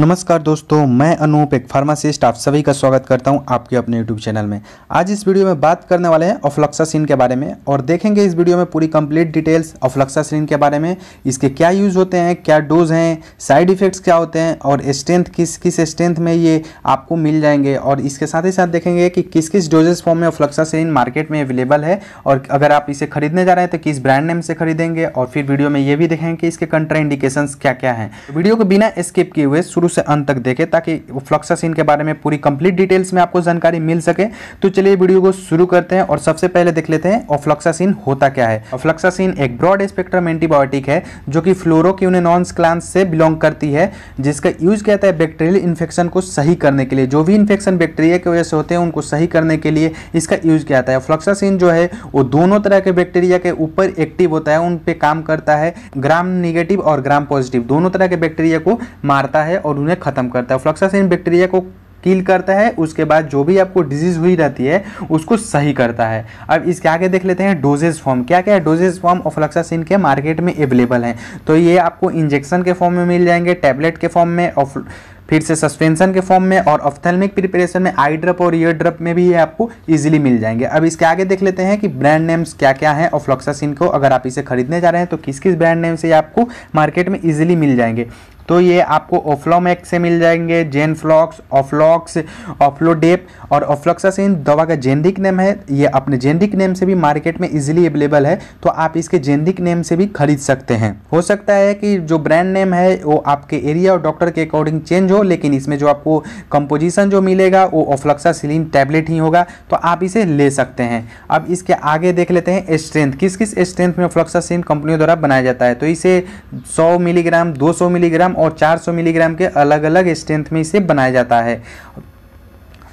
नमस्कार दोस्तों मैं अनूप एक फार्मासिस्ट आप सभी का स्वागत करता हूं आपके अपने यूट्यूब चैनल में आज इस वीडियो में बात करने वाले हैं ऑफ्लक्सासिन के बारे में और देखेंगे इस वीडियो में पूरी कंप्लीट डिटेल्स ऑफ्लक्सासिन के बारे में इसके क्या यूज़ होते हैं क्या डोज हैं साइड इफ़ेक्ट्स क्या होते हैं और स्ट्रेंथ किस किस स्ट्रेंथ में ये आपको मिल जाएंगे और इसके साथ ही साथ देखेंगे कि किस किस डोजेस फॉर्म में ऑफ्लक्सासिन मार्केट में अवेलेबल है और अगर आप इसे खरीदने जा रहे हैं तो किस ब्रांड नेम से खरीदेंगे और फिर वीडियो में ये भी देखेंगे कि इसके कंट्रा इंडिकेशन क्या क्या हैं वीडियो को बिना स्किप किए हुए शुरू शुरू से अंत तक देखें ताकि फ्लक्सासिन के बारे में पूरी कंप्लीट डिटेल्स में आपको जानकारी मिल सके तो चलिए वीडियो को शुरू करते हैं और सबसे पहले देख लेते हैं ऑफ्लॉक्सासिन होता क्या है ऑफ्लॉक्सासिन एक ब्रॉड स्पेक्ट्रम एंटीबायोटिक है जो कि फ्लोरोक्यूनिनॉन्स क्लांस से बिलोंग करती है जिसका यूज किया है बैक्टेरियल इन्फेक्शन को सही करने के लिए जो भी इन्फेक्शन बैक्टीरिया की वजह से होते हैं उनको सही करने के लिए इसका यूज किया जाता है फ्लॉक्सासिन जो है वो दोनों तरह के बैक्टीरिया के ऊपर एक्टिव होता है उन पर काम करता है ग्राम निगेटिव और ग्राम पॉजिटिव दोनों तरह के बैक्टीरिया को मारता है और उन्हें ख़त्म करता है फ्लक्सासिन बैक्टीरिया को किल करता है उसके बाद जो भी आपको डिजीज़ हुई रहती है उसको सही करता है अब इसके आगे देख लेते हैं डोजेज फॉर्म क्या क्या है डोजेज फॉर्म ऑफ्लक्सासिन के मार्केट में अवेलेबल है तो ये आपको इंजेक्शन के फॉर्म में मिल जाएंगे टैबलेट के फॉर्म में और फिर से सस्पेंशन के फॉर्म में और ऑफ्थेलमिक प्रिपरेशन में आई ड्रप और ईयर ड्रप में भी ये आपको इजीली मिल जाएंगे अब इसके आगे देख लेते हैं कि ब्रांड नेम्स क्या क्या हैं और फ्लॉक्सासिन को अगर आप इसे खरीदने जा रहे हैं तो किस किस ब्रांड नेम से ये आपको मार्केट में इजीली मिल जाएंगे तो ये आपको ओफ्लोमैक्स से मिल जाएंगे जेन फ्लॉक्स ऑफ्लॉक्स ऑफ्लोडेप और इन दवा का जेनरिक नेम है ये अपने जेनरिक नेम से भी मार्केट में इजीली अवेलेबल है तो आप इसके जेनरिक नेम से भी खरीद सकते हैं हो सकता है कि जो ब्रांड नेम है वो आपके एरिया और डॉक्टर के अकॉर्डिंग चेंज हो लेकिन इसमें जो आपको कंपोजिशन जो मिलेगा वो सिलीन टैबलेट ही होगा तो आप इसे ले सकते हैं अब इसके आगे देख लेते हैं स्ट्रेंथ किस किस स्ट्रेंथ में ऑफ्लॉक्सासिन कंपनियों द्वारा बनाया जाता है तो इसे सौ मिलीग्राम दो मिलीग्राम और 400 मिलीग्राम के अलग अलग स्ट्रेंथ में इसे बनाया जाता है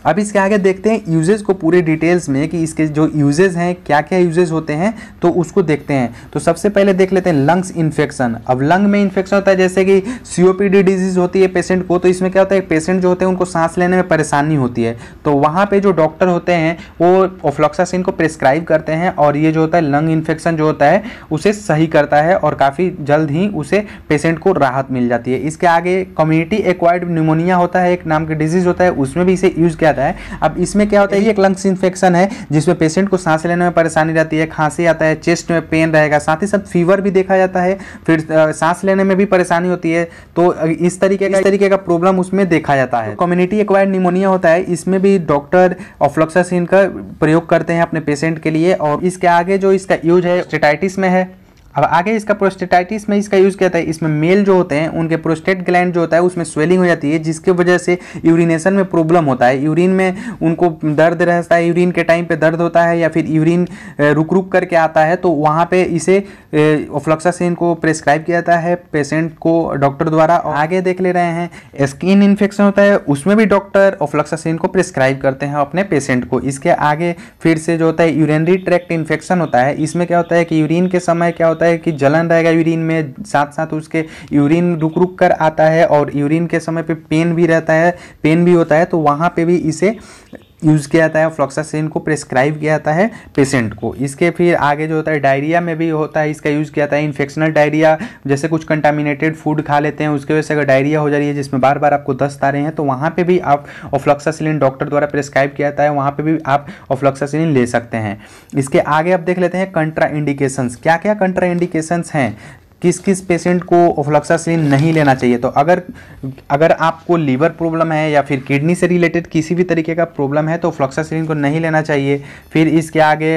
अब इसके आगे देखते हैं यूजेज को पूरे डिटेल्स में कि इसके जो यूजेज हैं क्या क्या यूजेज होते हैं तो उसको देखते हैं तो सबसे पहले देख लेते हैं लंग्स इन्फेक्शन अब लंग में इन्फेक्शन होता है जैसे कि सीओपीडी डिजीज होती है पेशेंट को तो इसमें क्या होता है पेशेंट जो होते हैं उनको सांस लेने में परेशानी होती है तो वहाँ पर जो डॉक्टर होते हैं वो ओफ्लॉक्सासिन को प्रिस्क्राइब करते हैं और ये जो होता है लंग इन्फेक्शन जो होता है उसे सही करता है और काफ़ी जल्द ही उसे पेशेंट को राहत मिल जाती है इसके आगे कम्युनिटी एक्वायर्ड न्यूमोनिया होता है एक नाम की डिजीज़ होता है उसमें भी इसे यूज़ जाता है अब इसमें क्या होता है ये एक लंग्स इन्फेक्शन है जिसमें पेशेंट को सांस लेने में परेशानी रहती है खांसी आता है चेस्ट में पेन रहेगा साथ ही साथ फीवर भी देखा जाता है फिर सांस लेने में भी परेशानी होती है तो इस तरीके का इस तरीके का प्रॉब्लम उसमें देखा जाता है कम्युनिटी एक्वायर्ड निमोनिया होता है इसमें भी डॉक्टर ऑफ्लोक्सासिन का प्रयोग करते हैं अपने पेशेंट के लिए और इसके आगे जो इसका यूज है स्टेटाइटिस में है अब आगे इसका प्रोस्टेटाइटिस में इसका यूज़ किया था इसमें मेल जो होते हैं उनके प्रोस्टेट ग्लैंड जो होता है उसमें स्वेलिंग हो जाती है जिसके वजह से यूरिनेशन में प्रॉब्लम होता है यूरिन में उनको दर्द रहता है यूरिन के टाइम पे दर्द होता है या फिर यूरिन रुक रुक करके आता है तो वहाँ पे इसे ओफ्लॉक्सासिन को प्रेस्क्राइब किया जाता है पेशेंट को डॉक्टर द्वारा आगे देख ले रहे हैं स्किन इन्फेक्शन होता है उसमें भी डॉक्टर ओफ्लॉक्सासिन को प्रेस्क्राइब करते हैं अपने पेशेंट को इसके आगे फिर से जो होता है यूरिनरी ट्रैक्ट इन्फेक्शन होता है इसमें क्या होता है कि यूरिन के समय क्या होता है है कि जलन रहेगा यूरिन में साथ साथ उसके यूरिन रुक रुक कर आता है और यूरिन के समय पे पेन भी रहता है पेन भी होता है तो वहाँ पे भी इसे यूज़ किया जाता है फ्लॉक्सासिन को प्रेस्क्राइब किया जाता है पेशेंट को इसके फिर आगे जो होता है डायरिया में भी होता है इसका यूज़ किया जाता है इन्फेक्शनल डायरिया जैसे कुछ कंटामिनेटेड फूड खा लेते हैं उसकी वजह से अगर डायरिया हो जा रही है जिसमें बार बार आपको दस्त आ रहे हैं तो वहाँ पर भी आप ओफ्लॉक्सासिलिन डॉक्टर द्वारा प्रेस्क्राइब किया जाता है वहाँ पर भी आप ओफ्लॉक्सासिलिन ले सकते हैं इसके आगे आप देख लेते हैं कंट्रा इंडिकेशंस क्या क्या कंट्रा इंडिकेशंस हैं किस किस पेशेंट को ओफ्लॉक्सासिन नहीं लेना चाहिए तो अगर अगर आपको लीवर प्रॉब्लम है या फिर किडनी से रिलेटेड किसी भी तरीके का प्रॉब्लम है तो ओफ्लॉक्सासिन को नहीं लेना चाहिए फिर इसके आगे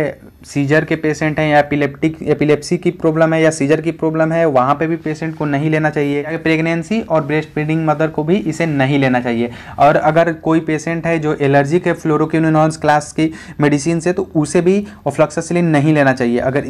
सीजर के पेशेंट हैं या एपिलेप्टिक एपिलेप्सी की प्रॉब्लम है या सीजर की प्रॉब्लम है वहाँ पे भी पेशेंट को नहीं लेना चाहिए प्रेगनेंसी और ब्रेस्ट फीडिंग मदर को भी इसे नहीं लेना चाहिए और अगर कोई पेशेंट है जो एलर्जिक है फ्लोरोक्विनोनॉन्स क्लास की मेडिसिन से तो उसे भी ओफ्लॉक्सासिलिन नहीं लेना चाहिए अगर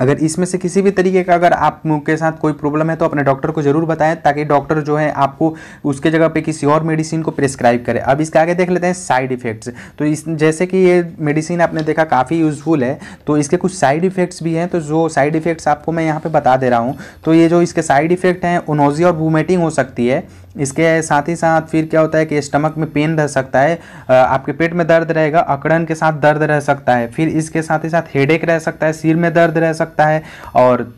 अगर इसमें से किसी भी तरीके का अगर आप के साथ कोई प्रॉब्लम है तो अपने डॉक्टर को ज़रूर बताएं ताकि डॉक्टर जो है आपको उसके जगह पे किसी और मेडिसिन को प्रेस्क्राइब करे अब इसके आगे देख लेते हैं साइड इफ़ेक्ट्स तो इस जैसे कि ये मेडिसिन आपने देखा काफ़ी यूज़फुल है तो इसके कुछ साइड इफ़ेक्ट्स भी हैं तो जो साइड इफ़ेक्ट्स आपको मैं यहाँ पर बता दे रहा हूँ तो ये जो इसके साइड इफ़ेक्ट हैं ओनोजी और वोमिटिंग हो सकती है इसके साथ ही साथ फिर क्या होता है कि स्टमक में पेन रह सकता है आपके पेट में दर्द रहेगा अकड़न के साथ दर्द रह सकता है फिर इसके साथ ही साथ हेडेक रह सकता है सिर में दर्द रह सकता है और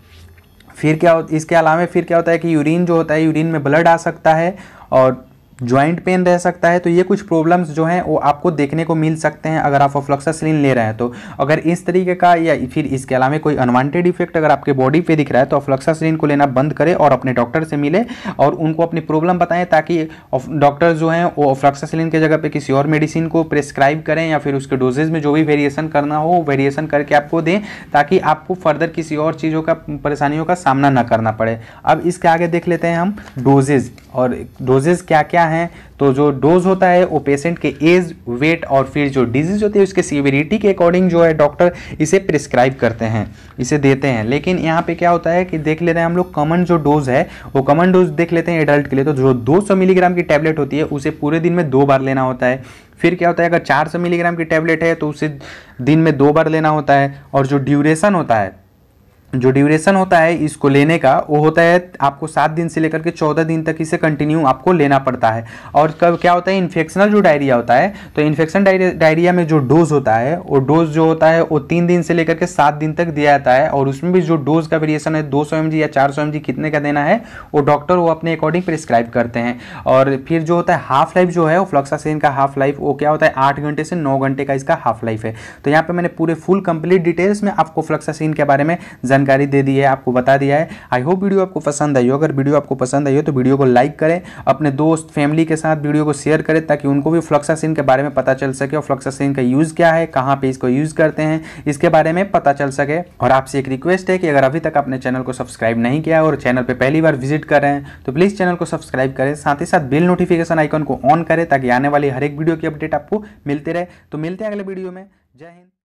फिर क्या इसके अलावा फिर क्या होता है कि यूरिन जो होता है यूरिन में ब्लड आ सकता है और ज्वाइंट पेन रह सकता है तो ये कुछ प्रॉब्लम्स जो हैं वो आपको देखने को मिल सकते हैं अगर आप अफ्लॉक्सासिलिन ले रहे हैं तो अगर इस तरीके का या फिर इसके अलावा कोई अनवांटेड इफेक्ट अगर आपके बॉडी पे दिख रहा है तो अफ्लॉक्सासिलिन को लेना बंद करें और अपने डॉक्टर से मिले और उनको अपनी प्रॉब्लम बताएं ताकि डॉक्टर जो हैं वो अफ्लॉक्सासिलिन के जगह पर किसी और मेडिसिन को प्रेस्क्राइब करें या फिर उसके डोजेज में जो भी वेरिएशन करना हो वेरिएशन करके आपको दें ताकि आपको फर्दर किसी और चीज़ों का परेशानियों का सामना ना करना पड़े अब इसके आगे देख लेते हैं हम डोजेज़ और डोजेज क्या क्या हैं तो जो डोज होता है वो पेशेंट के एज वेट और फिर जो डिजीज़ होती है उसके सीवियरिटी के अकॉर्डिंग जो है डॉक्टर इसे प्रिस्क्राइब करते हैं इसे देते हैं लेकिन यहाँ पे क्या होता है कि देख लेते हैं हम लोग कॉमन जो डोज है वो कॉमन डोज देख लेते हैं एडल्ट के लिए तो जो 200 मिलीग्राम की टैबलेट होती है उसे पूरे दिन में दो बार लेना होता है फिर क्या होता है अगर 400 मिलीग्राम की टैबलेट है तो उसे दिन में दो बार लेना होता है और जो ड्यूरेशन होता है जो ड्यूरेशन होता है इसको लेने का वो होता है आपको सात दिन से लेकर के चौदह दिन तक इसे कंटिन्यू आपको लेना पड़ता है और कब क्या होता है इन्फेक्शनल जो डायरिया होता है तो इन्फेक्शन डायरिया में जो डोज होता है वो डोज जो होता है वो तीन दिन से लेकर के सात दिन तक दिया जाता है और उसमें भी जो डोज का वेरिएशन है दो सौ या चार सौ कितने का देना है वो डॉक्टर वो अपने अकॉर्डिंग प्रिस्क्राइब करते हैं और फिर जो होता है हाफ लाइफ जो है वो फ्लॉक्सासिन का हाफ लाइफ वो क्या होता है आठ घंटे से नौ घंटे का इसका हाफ लाइफ है तो यहाँ पर मैंने पूरे फुल कंप्लीट डिटेल्स में आपको फ्लक्सासन के बारे में जानकारी जानकारी दे दी है आपको बता दिया है आई होप वीडियो आपको पसंद आई हो अगर वीडियो आपको पसंद आई हो तो वीडियो को लाइक करें अपने दोस्त फैमिली के साथ वीडियो को शेयर करें ताकि उनको भी फ्लक्सासिन के बारे में पता चल सके और फ्लक्सासिन का यूज़ क्या है कहाँ पर इसको यूज़ करते हैं इसके बारे में पता चल सके और आपसे एक रिक्वेस्ट है कि अगर अभी तक आपने चैनल को सब्सक्राइब नहीं किया और चैनल पर पहली बार विजिट कर रहे हैं तो प्लीज़ चैनल को सब्सक्राइब करें साथ ही साथ बिल नोटिफिकेशन आइकन को ऑन करें ताकि आने वाली हर एक वीडियो की अपडेट आपको मिलते रहे तो मिलते हैं अगले वीडियो में जय हिंद